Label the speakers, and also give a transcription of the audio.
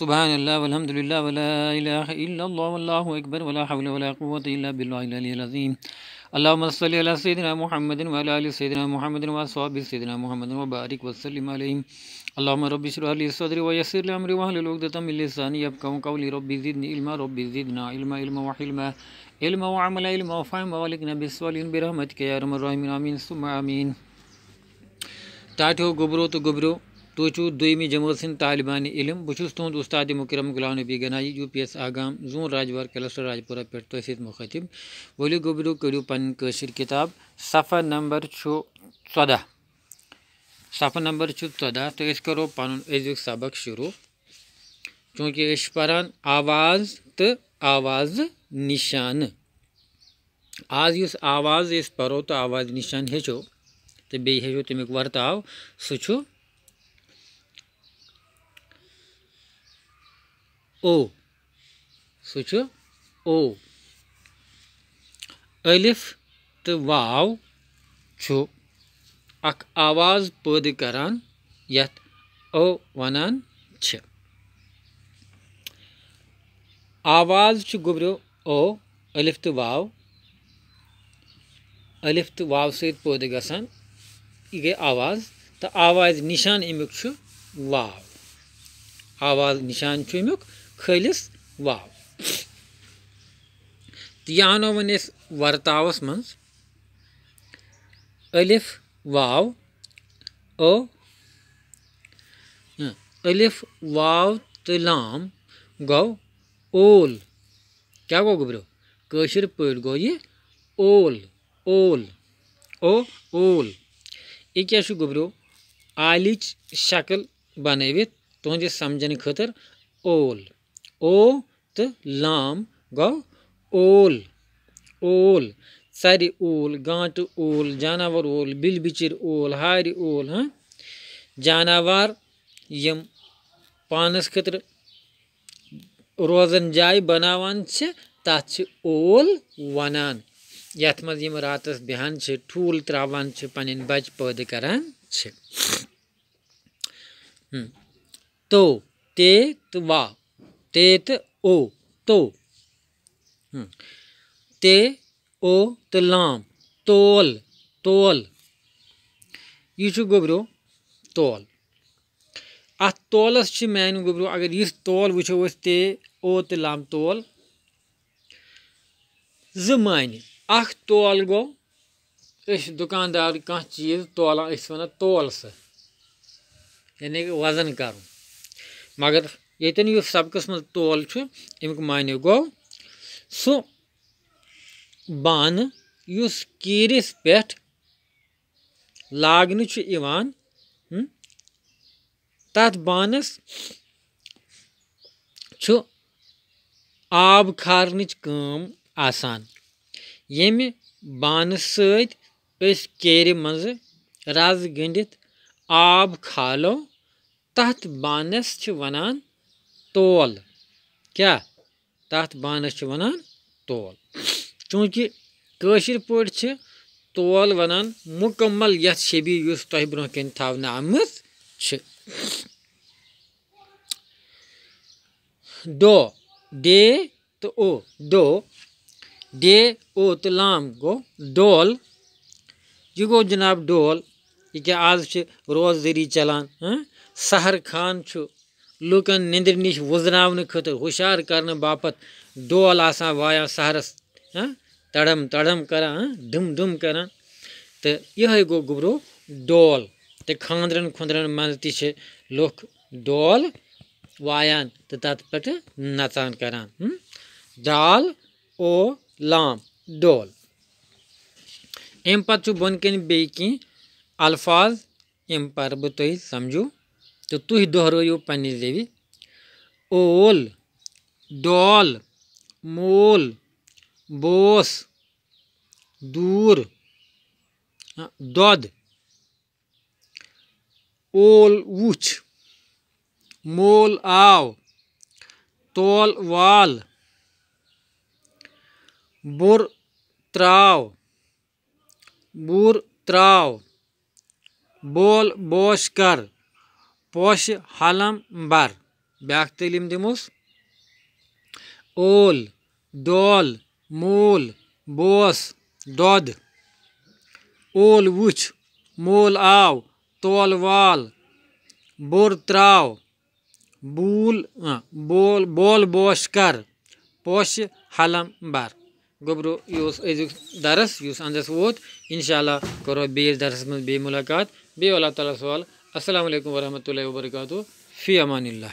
Speaker 1: سبحان الله والحمد لله ولا إله إلا الله والله أكبر ولا حول ولا قوة إلا بالله العلي العظيم اللهم صل على سيدنا محمد وعلى آل سيدنا محمد وأصحاب سيدنا محمد وبارك وسلم عليهم اللهم رب اشرح لي صدري ويسر لي امري واحلل عقدة من لساني يفقهوا قولي رب زدني علما رب زدنا علما علما وحلما علما وعملا علما وفهما والقنا بالصالحين برحمتك يا ارحم الراحمين امين ثم امين تاتو غبرو تو غبرو तुचु दुमि सिंह तालिबान इलम बुस तुद उस्ताद मुकरम Ghulam Nabi Ganai U P S Agam zone Rajwar cluster Rajpura पे तहसीद मुखतिब वलि गोबरू करू पनर किताब सफ़ा नंबर चौदह सफ़ा नंबर चौदह तो करो पुन अज सबक शुरू चूँकि परान आवाज़ तो आवाज़ निशान आज इस आवाज़ पो तो आवाज़ निशान हेचो तो बेचो तमिक वर्ताव सू ओ सोचो ओ अलिफ तो वाव चु आवाज पद कर ओ वनान छ आवाज चु गुबरो ओ अलिफ तो वाव अलिफ तो वाव सहित पैदा गसान यह गई आवाज तो आवाज निशान अमुक वाव आवाज निशान अमुक خٲلِص واو تہٕ یہِ اَنو وۄنۍ أسۍ وَرتاوَس منٛز ألِف واو أ ألِف واو تہٕ لام گوٚو اول کیٛاہ گوٚو گوٚبریو کٲشِر پٲٹھۍ گوٚو یہِ اول اول او اول یہِ کیٛاہ چھُ گوٚبریو آلِچ شکٕل بَنٲوِتھ تُہٕنٛدِس سَمجھنہٕ خٲطرٕ اول ओ त लाम गौ ओल ओल सरि ओल गांट ओल जानवर ओल बिल बिचिर ओल हार ओल हाँ जानवर यम पानस खत रोजन जाय बनावान से तथ ओल वनान यथ मज यम रातस बिहान छे ठूल त्रावान छे पन बच पैद करान हम्म। तो ते तो वा तेत ओ तो हम्म। ते ओ तलाम तोल तोल यह गोबरो तोल अत तोलस मान गोबरो अगर यह तोल वो ते ओ तलाम तोल ज मान तोल गो इस दुकानदार कह चीज तोलान वन तोल सह यानी वजन कर मगर ये यह सबकस मज तोल अमुक मान गो सह बान कीरस पे लागन तथ बानस आब खारन कम आसान यमि बानस सर मज रज गंडित आब खालो तथ बानस वनान तोल क्या तथा بانس ونان तोल चूँकि कशर पे तोल वन मुकम्मल यथ शबी उस तह ब्रोह कन थावन डे तो ओ दो डे ओ तो लाम गो डोल यह गो जनाब डोल यह आज रोज चलान हाँ? सहर खान लूकन नंद नश वुजन खुद हुशार कर बाप डोल आ वाया सहरस तड़म तड़म कर डुम डुम करा तो यह गो गुबरो डोल तो खानदन खुंदरन मज त लुख डोल वायान तो तथ पे नचान कर डाल हम्म? ओ लाम डोल अम पे बन कन अल्फाज अम पर बह समझू तो तू ही दोहरो पानी देवी ओल डॉल मोल बोस दूर हाँ, दद ओल वुछ मोल आव तोल वाल बुर त्राव बुर त्राव बोल बोश कर पोश حالم بر بیاکھ تعلیٖم دِموس اول دول مول بوس دۄد اول وٕچھ مول آو تول وال بوٚر ترٛاو بوٗل بول بول بوش کر پوشہِ حلم بر گوٚبرو یہِ اوس أزیُک درس یُس اَنٛدَس ووت اِنشاء اللہ کَرو بیٚیِس درسَس منٛز بیٚیہِ مُلاقات بیٚیہِ اللہ تعالیٰ سوال ಅಸ್ಸಾಂ ವರಹಮತ್ತುಲ್ಲ ವಬರ್ಕಾತು ಫಿ ಅಮಾನಿಲ್ಲಾ